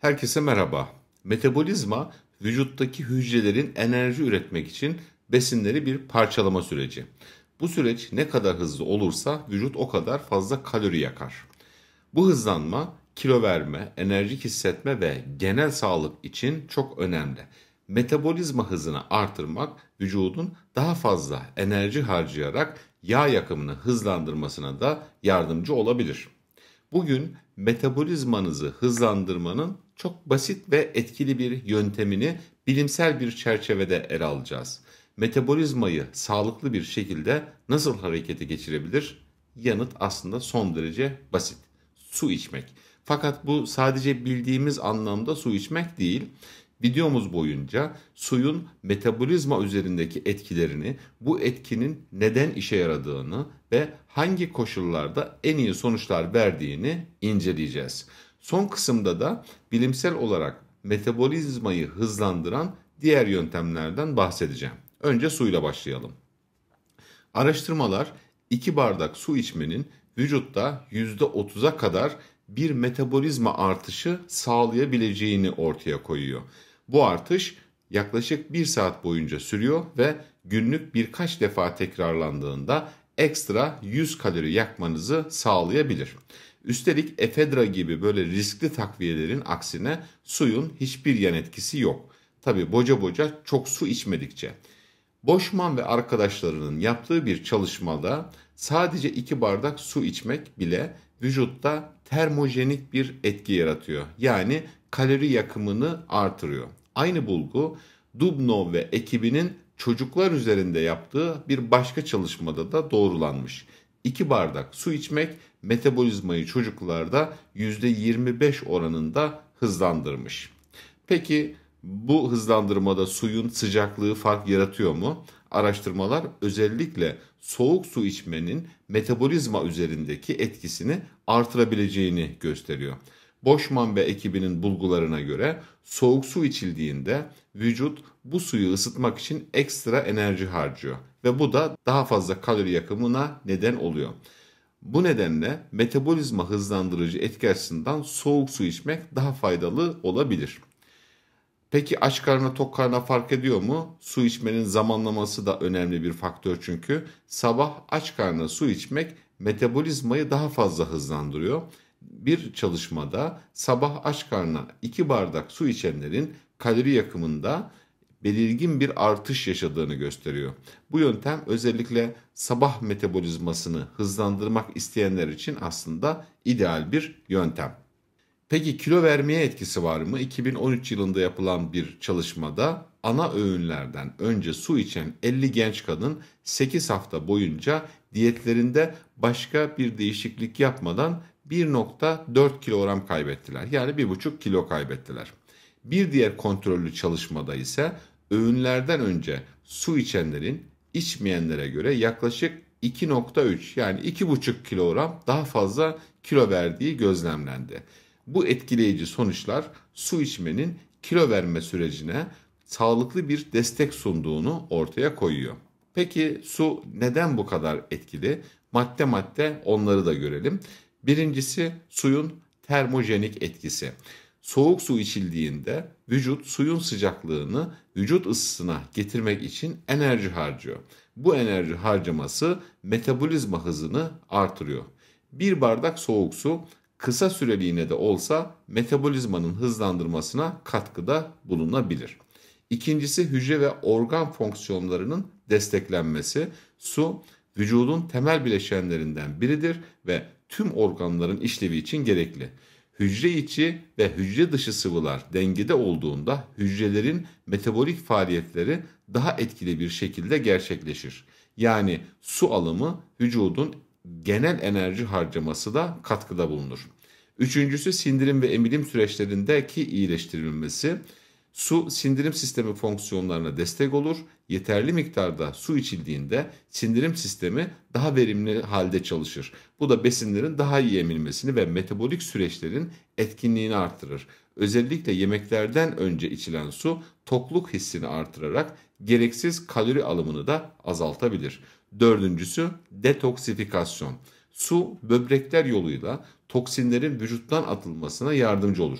Herkese merhaba. Metabolizma vücuttaki hücrelerin enerji üretmek için besinleri bir parçalama süreci. Bu süreç ne kadar hızlı olursa vücut o kadar fazla kalori yakar. Bu hızlanma kilo verme, enerjik hissetme ve genel sağlık için çok önemli. Metabolizma hızını artırmak vücudun daha fazla enerji harcayarak yağ yakımını hızlandırmasına da yardımcı olabilir. Bugün metabolizmanızı hızlandırmanın çok basit ve etkili bir yöntemini bilimsel bir çerçevede ele alacağız. Metabolizmayı sağlıklı bir şekilde nasıl harekete geçirebilir? Yanıt aslında son derece basit. Su içmek. Fakat bu sadece bildiğimiz anlamda su içmek değil. Videomuz boyunca suyun metabolizma üzerindeki etkilerini, bu etkinin neden işe yaradığını ve hangi koşullarda en iyi sonuçlar verdiğini inceleyeceğiz. Son kısımda da bilimsel olarak metabolizmayı hızlandıran diğer yöntemlerden bahsedeceğim. Önce suyla başlayalım. Araştırmalar 2 bardak su içmenin vücutta %30'a kadar bir metabolizma artışı sağlayabileceğini ortaya koyuyor. Bu artış yaklaşık 1 saat boyunca sürüyor ve günlük birkaç defa tekrarlandığında ekstra 100 kalori yakmanızı sağlayabilir. Üstelik efedra gibi böyle riskli takviyelerin aksine suyun hiçbir yan etkisi yok. Tabi boca boca çok su içmedikçe. Boşman ve arkadaşlarının yaptığı bir çalışmada sadece 2 bardak su içmek bile vücutta termojenik bir etki yaratıyor. Yani kalori yakımını artırıyor. Aynı bulgu Dubnov ve ekibinin çocuklar üzerinde yaptığı bir başka çalışmada da doğrulanmış. 2 bardak su içmek metabolizmayı çocuklarda %25 oranında hızlandırmış. Peki bu hızlandırmada suyun sıcaklığı fark yaratıyor mu? Araştırmalar özellikle soğuk su içmenin metabolizma üzerindeki etkisini artırabileceğini gösteriyor. Boşman ve ekibinin bulgularına göre soğuk su içildiğinde vücut bu suyu ısıtmak için ekstra enerji harcıyor ve bu da daha fazla kalori yakımına neden oluyor. Bu nedenle metabolizma hızlandırıcı etki açısından soğuk su içmek daha faydalı olabilir. Peki aç karnına tok karnına fark ediyor mu? Su içmenin zamanlaması da önemli bir faktör çünkü. Sabah aç karnına su içmek metabolizmayı daha fazla hızlandırıyor. Bir çalışmada sabah aç karnına 2 bardak su içenlerin kalori yakımında belirgin bir artış yaşadığını gösteriyor. Bu yöntem özellikle sabah metabolizmasını hızlandırmak isteyenler için aslında ideal bir yöntem. Peki kilo vermeye etkisi var mı? 2013 yılında yapılan bir çalışmada ana öğünlerden önce su içen 50 genç kadın 8 hafta boyunca diyetlerinde başka bir değişiklik yapmadan 1.4 kilogram kaybettiler. Yani 1.5 kilo kaybettiler. Bir diğer kontrollü çalışmada ise öğünlerden önce su içenlerin içmeyenlere göre yaklaşık 2.3 yani 2.5 kilogram daha fazla kilo verdiği gözlemlendi. Bu etkileyici sonuçlar su içmenin kilo verme sürecine sağlıklı bir destek sunduğunu ortaya koyuyor. Peki su neden bu kadar etkili? Madde madde onları da görelim. Birincisi suyun termojenik etkisi. Soğuk su içildiğinde vücut suyun sıcaklığını vücut ısısına getirmek için enerji harcıyor. Bu enerji harcaması metabolizma hızını artırıyor. Bir bardak soğuk su kısa süreliğine de olsa metabolizmanın hızlandırmasına katkıda bulunabilir. İkincisi hücre ve organ fonksiyonlarının desteklenmesi. Su vücudun temel bileşenlerinden biridir ve tüm organların işlevi için gerekli. Hücre içi ve hücre dışı sıvılar dengede olduğunda hücrelerin metabolik faaliyetleri daha etkili bir şekilde gerçekleşir. Yani su alımı vücudun genel enerji harcaması da katkıda bulunur. Üçüncüsü sindirim ve emilim süreçlerindeki iyileştirilmesi. Su sindirim sistemi fonksiyonlarına destek olur. Yeterli miktarda su içildiğinde sindirim sistemi daha verimli halde çalışır. Bu da besinlerin daha iyi emilmesini ve metabolik süreçlerin etkinliğini artırır. Özellikle yemeklerden önce içilen su tokluk hissini artırarak gereksiz kalori alımını da azaltabilir. Dördüncüsü detoksifikasyon. Su böbrekler yoluyla toksinlerin vücuttan atılmasına yardımcı olur.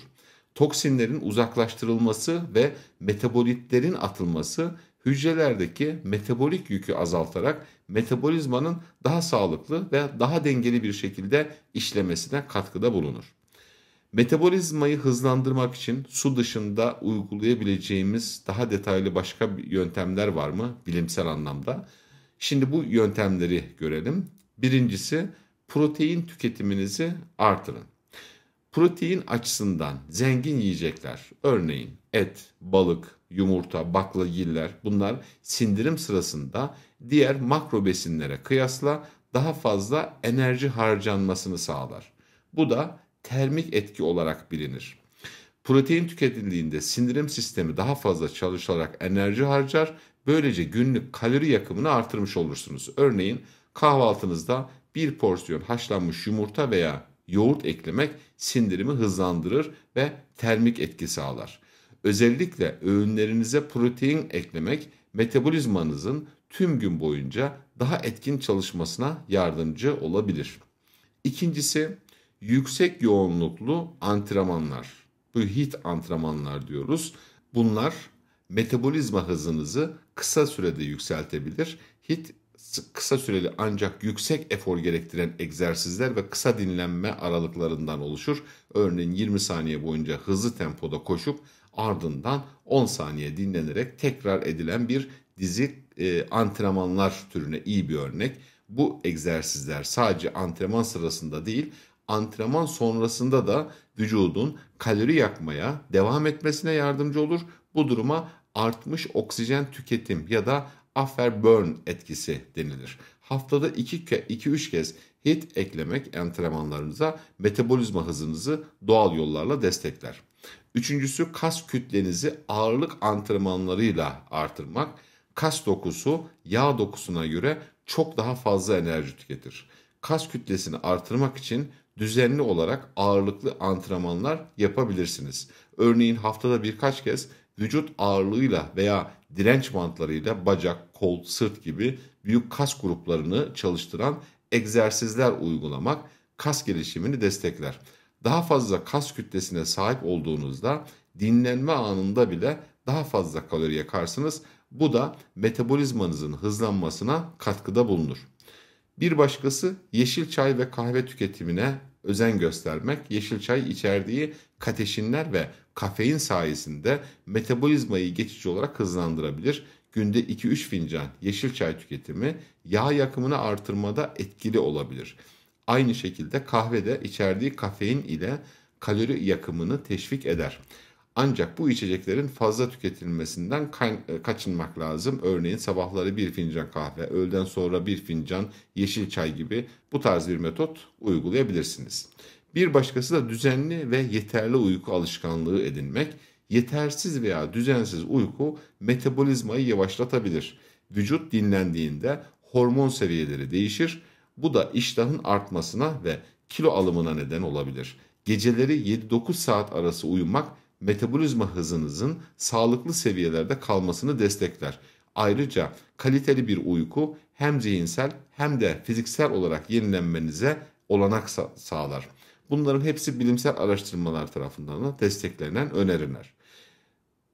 Toksinlerin uzaklaştırılması ve metabolitlerin atılması hücrelerdeki metabolik yükü azaltarak metabolizmanın daha sağlıklı ve daha dengeli bir şekilde işlemesine katkıda bulunur. Metabolizmayı hızlandırmak için su dışında uygulayabileceğimiz daha detaylı başka yöntemler var mı bilimsel anlamda? Şimdi bu yöntemleri görelim. Birincisi protein tüketiminizi artırın. Protein açısından zengin yiyecekler örneğin et, balık, yumurta, baklagiller bunlar sindirim sırasında diğer makro besinlere kıyasla daha fazla enerji harcanmasını sağlar. Bu da termik etki olarak bilinir. Protein tüketildiğinde sindirim sistemi daha fazla çalışarak enerji harcar Böylece günlük kalori yakımını artırmış olursunuz. Örneğin kahvaltınızda bir porsiyon haşlanmış yumurta veya yoğurt eklemek sindirimi hızlandırır ve termik etki sağlar. Özellikle öğünlerinize protein eklemek metabolizmanızın tüm gün boyunca daha etkin çalışmasına yardımcı olabilir. İkincisi yüksek yoğunluklu antrenmanlar. Bu hit antrenmanlar diyoruz. Bunlar metabolizma hızınızı kısa sürede yükseltebilir. HIT kısa süreli ancak yüksek efor gerektiren egzersizler ve kısa dinlenme aralıklarından oluşur. Örneğin 20 saniye boyunca hızlı tempoda koşup ardından 10 saniye dinlenerek tekrar edilen bir dizi e, antrenmanlar türüne iyi bir örnek. Bu egzersizler sadece antrenman sırasında değil, antrenman sonrasında da vücudun kalori yakmaya devam etmesine yardımcı olur. Bu duruma artmış oksijen tüketim ya da afterburn etkisi denilir. Haftada 2-3 kez HIT eklemek antrenmanlarınıza metabolizma hızınızı doğal yollarla destekler. Üçüncüsü kas kütlenizi ağırlık antrenmanlarıyla artırmak. Kas dokusu yağ dokusuna göre çok daha fazla enerji tüketir. Kas kütlesini artırmak için düzenli olarak ağırlıklı antrenmanlar yapabilirsiniz. Örneğin haftada birkaç kez vücut ağırlığıyla veya direnç bantlarıyla bacak, kol, sırt gibi büyük kas gruplarını çalıştıran egzersizler uygulamak kas gelişimini destekler. Daha fazla kas kütlesine sahip olduğunuzda dinlenme anında bile daha fazla kalori yakarsınız. Bu da metabolizmanızın hızlanmasına katkıda bulunur. Bir başkası yeşil çay ve kahve tüketimine özen göstermek, yeşil çay içerdiği kateşinler ve kafein sayesinde metabolizmayı geçici olarak hızlandırabilir. Günde 2-3 fincan yeşil çay tüketimi yağ yakımını artırmada etkili olabilir. Aynı şekilde kahve de içerdiği kafein ile kalori yakımını teşvik eder. Ancak bu içeceklerin fazla tüketilmesinden e, kaçınmak lazım. Örneğin sabahları bir fincan kahve, öğleden sonra bir fincan yeşil çay gibi bu tarz bir metot uygulayabilirsiniz. Bir başkası da düzenli ve yeterli uyku alışkanlığı edinmek. Yetersiz veya düzensiz uyku metabolizmayı yavaşlatabilir. Vücut dinlendiğinde hormon seviyeleri değişir. Bu da iştahın artmasına ve kilo alımına neden olabilir. Geceleri 7-9 saat arası uyumak metabolizma hızınızın sağlıklı seviyelerde kalmasını destekler. Ayrıca kaliteli bir uyku hem zihinsel hem de fiziksel olarak yenilenmenize olanak sağlar. Bunların hepsi bilimsel araştırmalar tarafından da desteklenen öneriler.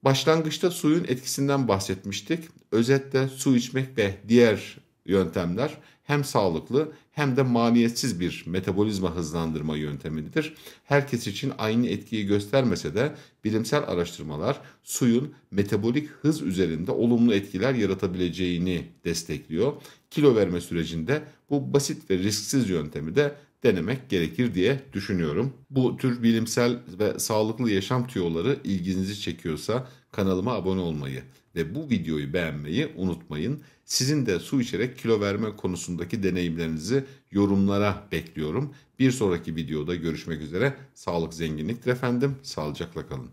Başlangıçta suyun etkisinden bahsetmiştik. Özetle su içmek ve diğer yöntemler hem sağlıklı hem de maliyetsiz bir metabolizma hızlandırma yöntemidir. Herkes için aynı etkiyi göstermese de bilimsel araştırmalar suyun metabolik hız üzerinde olumlu etkiler yaratabileceğini destekliyor. Kilo verme sürecinde bu basit ve risksiz yöntemi de denemek gerekir diye düşünüyorum. Bu tür bilimsel ve sağlıklı yaşam tüyoları ilginizi çekiyorsa kanalıma abone olmayı ve bu videoyu beğenmeyi unutmayın. Sizin de su içerek kilo verme konusundaki deneyimlerinizi yorumlara bekliyorum. Bir sonraki videoda görüşmek üzere. Sağlık zenginliktir efendim. Sağlıcakla kalın.